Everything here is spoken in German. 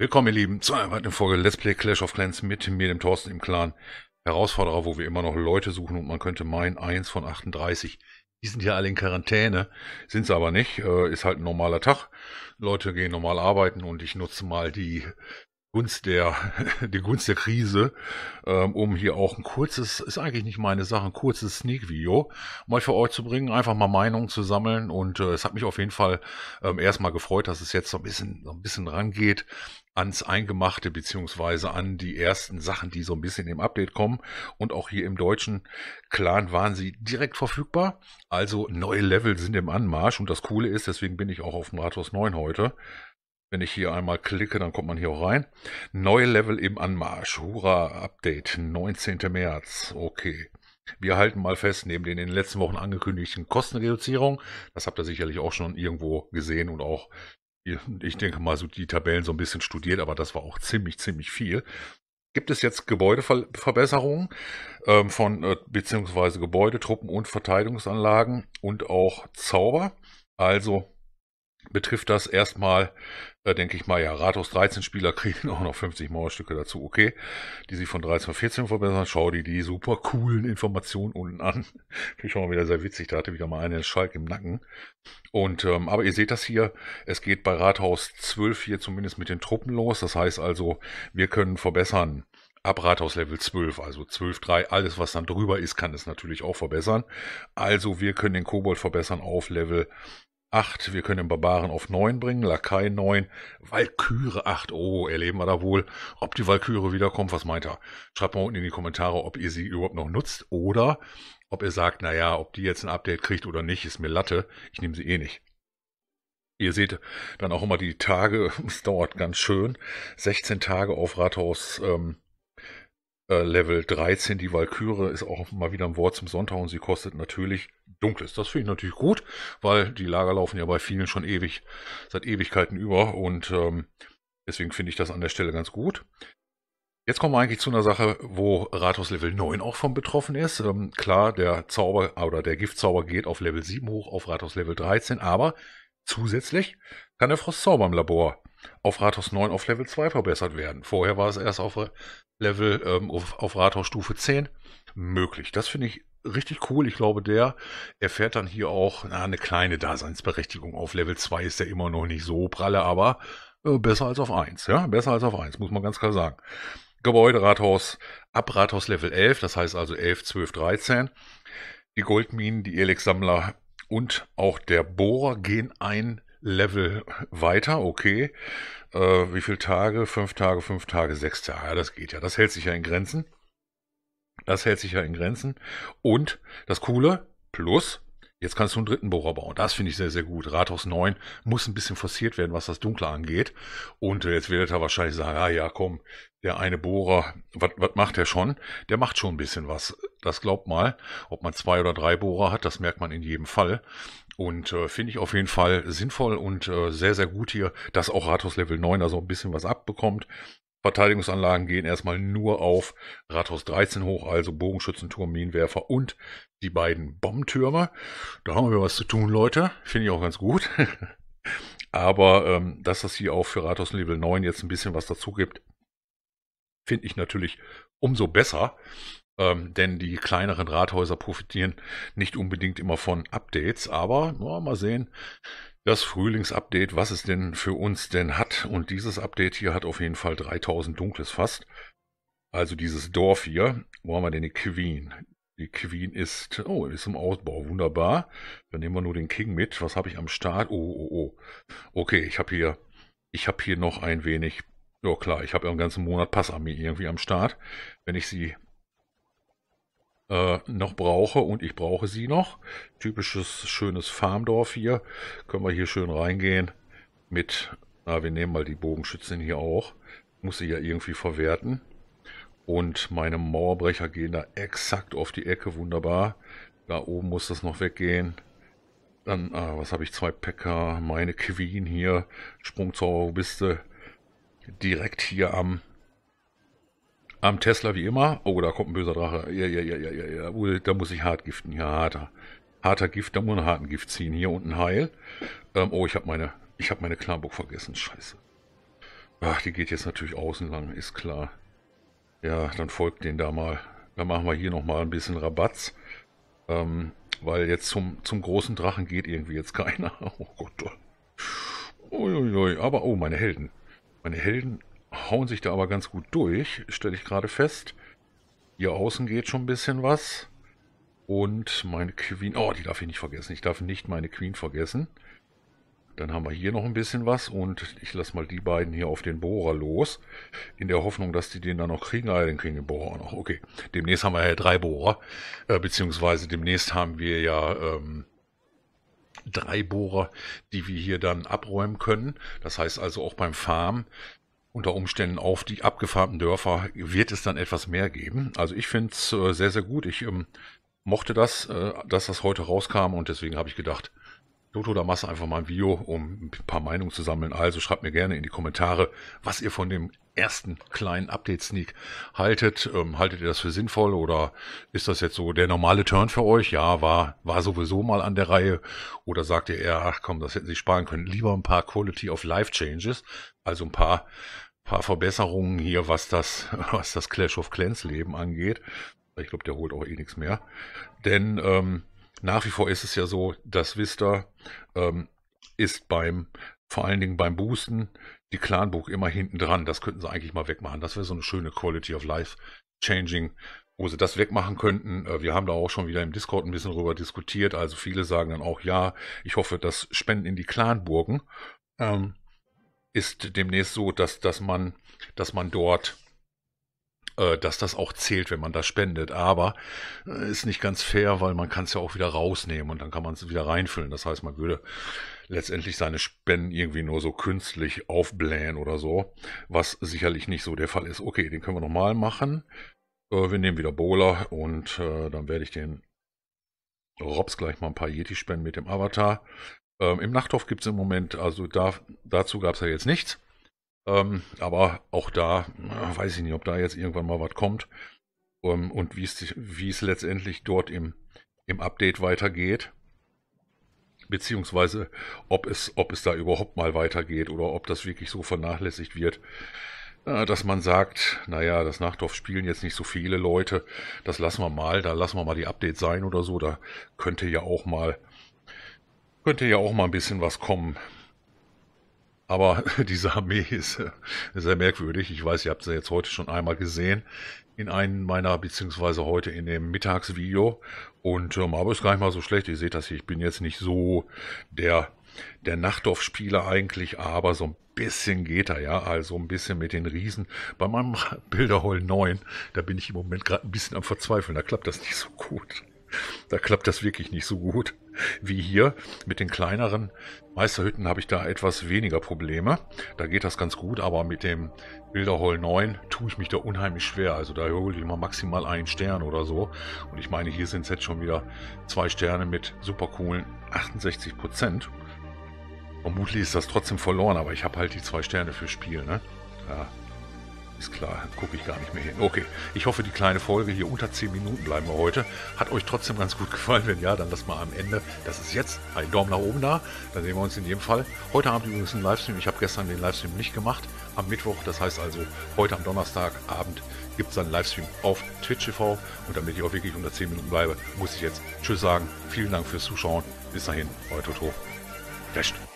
Willkommen, ihr Lieben, zu einer weiteren Folge Let's Play Clash of Clans mit mir, dem Thorsten, im Clan. Herausforderer, wo wir immer noch Leute suchen und man könnte meinen, 1 von 38. Die sind ja alle in Quarantäne, sind sie aber nicht. Äh, ist halt ein normaler Tag. Leute gehen normal arbeiten und ich nutze mal die Gunst der, die Gunst der Krise, ähm, um hier auch ein kurzes, ist eigentlich nicht meine Sache, ein kurzes Sneak-Video mal für euch zu bringen, einfach mal Meinungen zu sammeln und äh, es hat mich auf jeden Fall ähm, erstmal gefreut, dass es jetzt so ein bisschen, so ein bisschen rangeht ans Eingemachte beziehungsweise an die ersten Sachen, die so ein bisschen im Update kommen. Und auch hier im deutschen Clan waren sie direkt verfügbar. Also neue Level sind im Anmarsch. Und das Coole ist, deswegen bin ich auch auf dem Rathaus 9 heute, wenn ich hier einmal klicke, dann kommt man hier auch rein. Neue Level im Anmarsch. Hurra, Update, 19. März. Okay. Wir halten mal fest, neben den in den letzten Wochen angekündigten Kostenreduzierungen, das habt ihr sicherlich auch schon irgendwo gesehen und auch, ich denke mal, so die Tabellen so ein bisschen studiert, aber das war auch ziemlich, ziemlich viel. Gibt es jetzt Gebäudeverbesserungen ähm, von, äh, beziehungsweise Gebäudetruppen und Verteidigungsanlagen und auch Zauber? Also betrifft das erstmal, äh, denke ich mal, ja, Rathaus 13 Spieler kriegen auch noch 50 Mauerstücke dazu, okay, die sich von 13 auf 14 verbessern, schau dir die super coolen Informationen unten an. Finde ich schon mal wieder sehr witzig, da hatte wieder mal einen Schalk im Nacken. Und, ähm, aber ihr seht das hier, es geht bei Rathaus 12 hier zumindest mit den Truppen los, das heißt also, wir können verbessern, ab Rathaus Level 12, also 12.3, alles was dann drüber ist, kann es natürlich auch verbessern. Also wir können den Kobold verbessern auf Level 8, wir können den Barbaren auf 9 bringen, Lakai 9, Walküre 8, oh, erleben wir da wohl, ob die Walküre wiederkommt, was meint er? Schreibt mal unten in die Kommentare, ob ihr sie überhaupt noch nutzt oder ob ihr sagt, naja, ob die jetzt ein Update kriegt oder nicht, ist mir Latte, ich nehme sie eh nicht. Ihr seht dann auch immer die Tage, es dauert ganz schön, 16 Tage auf Rathaus ähm, äh, Level 13, die Valkyrie, ist auch mal wieder ein Wort zum Sonntag und sie kostet natürlich Dunkles. Das finde ich natürlich gut, weil die Lager laufen ja bei vielen schon ewig, seit Ewigkeiten über und ähm, deswegen finde ich das an der Stelle ganz gut. Jetzt kommen wir eigentlich zu einer Sache, wo Rathaus Level 9 auch von betroffen ist. Ähm, klar, der Zauber oder der Giftzauber geht auf Level 7 hoch, auf Rathaus Level 13, aber zusätzlich kann der Frostzauber im Labor auf Rathaus 9 auf Level 2 verbessert werden. Vorher war es erst auf Level, ähm, auf, auf Stufe 10 möglich. Das finde ich richtig cool. Ich glaube, der erfährt dann hier auch na, eine kleine Daseinsberechtigung. Auf Level 2 ist er immer noch nicht so pralle, aber äh, besser als auf 1. Ja, besser als auf 1, muss man ganz klar sagen. Gebäuderathaus ab Rathaus Level 11, das heißt also 11, 12, 13. Die Goldminen, die Elex-Sammler und auch der Bohrer gehen ein Level weiter, okay. Äh, wie viele Tage? Fünf Tage, fünf Tage, sechs Tage. Ja, das geht ja. Das hält sich ja in Grenzen. Das hält sich ja in Grenzen. Und das Coole, plus, Jetzt kannst du einen dritten Bohrer bauen. Das finde ich sehr, sehr gut. Rathaus 9 muss ein bisschen forciert werden, was das Dunkle angeht. Und äh, jetzt wird er wahrscheinlich sagen, ah ja, komm, der eine Bohrer, was macht er schon? Der macht schon ein bisschen was. Das glaubt mal. Ob man zwei oder drei Bohrer hat, das merkt man in jedem Fall. Und äh, finde ich auf jeden Fall sinnvoll und äh, sehr, sehr gut hier, dass auch Rathaus Level 9 da so ein bisschen was abbekommt. Verteidigungsanlagen gehen erstmal nur auf Rathaus 13 hoch, also Bogenschützenturm, Minenwerfer und die beiden Bombentürme. Da haben wir was zu tun, Leute. Finde ich auch ganz gut. Aber ähm, dass das hier auch für Rathaus Level 9 jetzt ein bisschen was dazu gibt, finde ich natürlich umso besser. Ähm, denn die kleineren Rathäuser profitieren nicht unbedingt immer von Updates. Aber na, mal sehen, das Frühlingsupdate, was es denn für uns denn hat. Und dieses Update hier hat auf jeden Fall 3000 dunkles fast. Also dieses Dorf hier. Wo haben wir denn die Queen? Die Queen ist, oh, ist im Ausbau. Wunderbar. Dann nehmen wir nur den King mit. Was habe ich am Start? Oh, oh, oh. Okay, ich habe hier, ich habe hier noch ein wenig. Ja klar, ich habe ja einen ganzen Monat Passarmee irgendwie am Start. Wenn ich sie äh, noch brauche und ich brauche sie noch. Typisches schönes Farmdorf hier. Können wir hier schön reingehen mit, na, wir nehmen mal die Bogenschützen hier auch. Muss sie ja irgendwie verwerten. Und meine Mauerbrecher gehen da exakt auf die Ecke, wunderbar. Da oben muss das noch weggehen. Dann, ah, was habe ich? Zwei Päcker, meine Queen hier. Sprungzauber, wo bist du? Direkt hier am am Tesla wie immer. Oh, da kommt ein böser Drache. Ja, ja, ja, ja, ja, ja. Uh, da muss ich hart giften. Ja, harter. Harter Gift, da muss man harten Gift ziehen. Hier unten heil. Ähm, oh, ich habe meine, ich habe meine Klarburg vergessen. Scheiße. Ach, die geht jetzt natürlich außen lang, ist klar. Ja, dann folgt den da mal. Dann machen wir hier nochmal ein bisschen Rabatz. Ähm, weil jetzt zum, zum großen Drachen geht irgendwie jetzt keiner. Oh Gott. Uiuiui. Aber, oh, meine Helden. Meine Helden hauen sich da aber ganz gut durch, stelle ich gerade fest. Hier außen geht schon ein bisschen was. Und meine Queen, oh, die darf ich nicht vergessen. Ich darf nicht meine Queen vergessen. Dann haben wir hier noch ein bisschen was und ich lasse mal die beiden hier auf den Bohrer los. In der Hoffnung, dass die den dann noch kriegen. Ah, den kriegen den Bohrer noch. Okay, demnächst haben wir ja drei Bohrer. Äh, beziehungsweise demnächst haben wir ja ähm, drei Bohrer, die wir hier dann abräumen können. Das heißt also auch beim Farm unter Umständen auf die abgefahrenen Dörfer wird es dann etwas mehr geben. Also ich finde es äh, sehr, sehr gut. Ich ähm, mochte das, äh, dass das heute rauskam und deswegen habe ich gedacht, Toto, da machst du einfach mal ein Video, um ein paar Meinungen zu sammeln. Also schreibt mir gerne in die Kommentare, was ihr von dem ersten kleinen Update-Sneak haltet. Ähm, haltet ihr das für sinnvoll oder ist das jetzt so der normale Turn für euch? Ja, war, war sowieso mal an der Reihe. Oder sagt ihr eher, ach komm, das hätten sie sparen können. Lieber ein paar Quality of Life Changes, also ein paar, paar Verbesserungen hier, was das, was das Clash of Clans Leben angeht. Ich glaube, der holt auch eh nichts mehr. Denn ähm, nach wie vor ist es ja so, dass Vista ähm, ist beim, vor allen Dingen beim Boosten, die Clanburg immer hinten dran. Das könnten sie eigentlich mal wegmachen. Das wäre so eine schöne Quality of Life Changing, wo sie das wegmachen könnten. Äh, wir haben da auch schon wieder im Discord ein bisschen drüber diskutiert. Also viele sagen dann auch, ja, ich hoffe, das Spenden in die Clanburgen ähm, ist demnächst so, dass, dass man, dass man dort äh, dass das auch zählt, wenn man das spendet. Aber äh, ist nicht ganz fair, weil man kann es ja auch wieder rausnehmen und dann kann man es wieder reinfüllen. Das heißt, man würde letztendlich seine Spenden irgendwie nur so künstlich aufblähen oder so, was sicherlich nicht so der Fall ist. Okay, den können wir nochmal machen. Äh, wir nehmen wieder Bola und dann werde ich den Robs gleich mal ein paar Yeti spenden mit dem Avatar. Ähm, Im Nachthof gibt es im Moment, also da, dazu gab es ja jetzt nichts. Ähm, aber auch da äh, weiß ich nicht, ob da jetzt irgendwann mal was kommt ähm, und wie es letztendlich dort im, im Update weitergeht. Beziehungsweise ob es, ob es da überhaupt mal weitergeht oder ob das wirklich so vernachlässigt wird, äh, dass man sagt, naja, das Nachtdorf spielen jetzt nicht so viele Leute, das lassen wir mal, da lassen wir mal die Update sein oder so, da könnte ja auch mal, könnte ja auch mal ein bisschen was kommen. Aber diese Armee ist äh, sehr merkwürdig. Ich weiß, ihr habt sie jetzt heute schon einmal gesehen in einem meiner, beziehungsweise heute in dem Mittagsvideo. Und ähm, aber ist gar nicht mal so schlecht. Ihr seht das hier, ich bin jetzt nicht so der, der Nachtdorf-Spieler eigentlich, aber so ein bisschen geht er, ja. Also ein bisschen mit den Riesen. Bei meinem Bilderhall 9, da bin ich im Moment gerade ein bisschen am Verzweifeln. Da klappt das nicht so gut. Da klappt das wirklich nicht so gut wie hier mit den kleineren Meisterhütten habe ich da etwas weniger Probleme. Da geht das ganz gut, aber mit dem Bilderhall 9 tue ich mich da unheimlich schwer. Also da hole ich mal maximal einen Stern oder so. Und ich meine, hier sind es jetzt schon wieder zwei Sterne mit super coolen 68 Prozent. Vermutlich ist das trotzdem verloren, aber ich habe halt die zwei Sterne fürs Spiel, ne? Ja, ist klar, gucke ich gar nicht mehr hin. Okay, ich hoffe, die kleine Folge hier unter 10 Minuten bleiben wir heute. Hat euch trotzdem ganz gut gefallen. Wenn ja, dann lasst mal am Ende. Das ist jetzt ein Daumen nach oben da. Dann sehen wir uns in jedem Fall. Heute Abend übrigens ein Livestream. Ich habe gestern den Livestream nicht gemacht. Am Mittwoch, das heißt also heute am Donnerstagabend gibt es einen Livestream auf Twitch TV. E Und damit ich auch wirklich unter 10 Minuten bleibe, muss ich jetzt Tschüss sagen. Vielen Dank fürs Zuschauen. Bis dahin, euer Toto. Wäscht.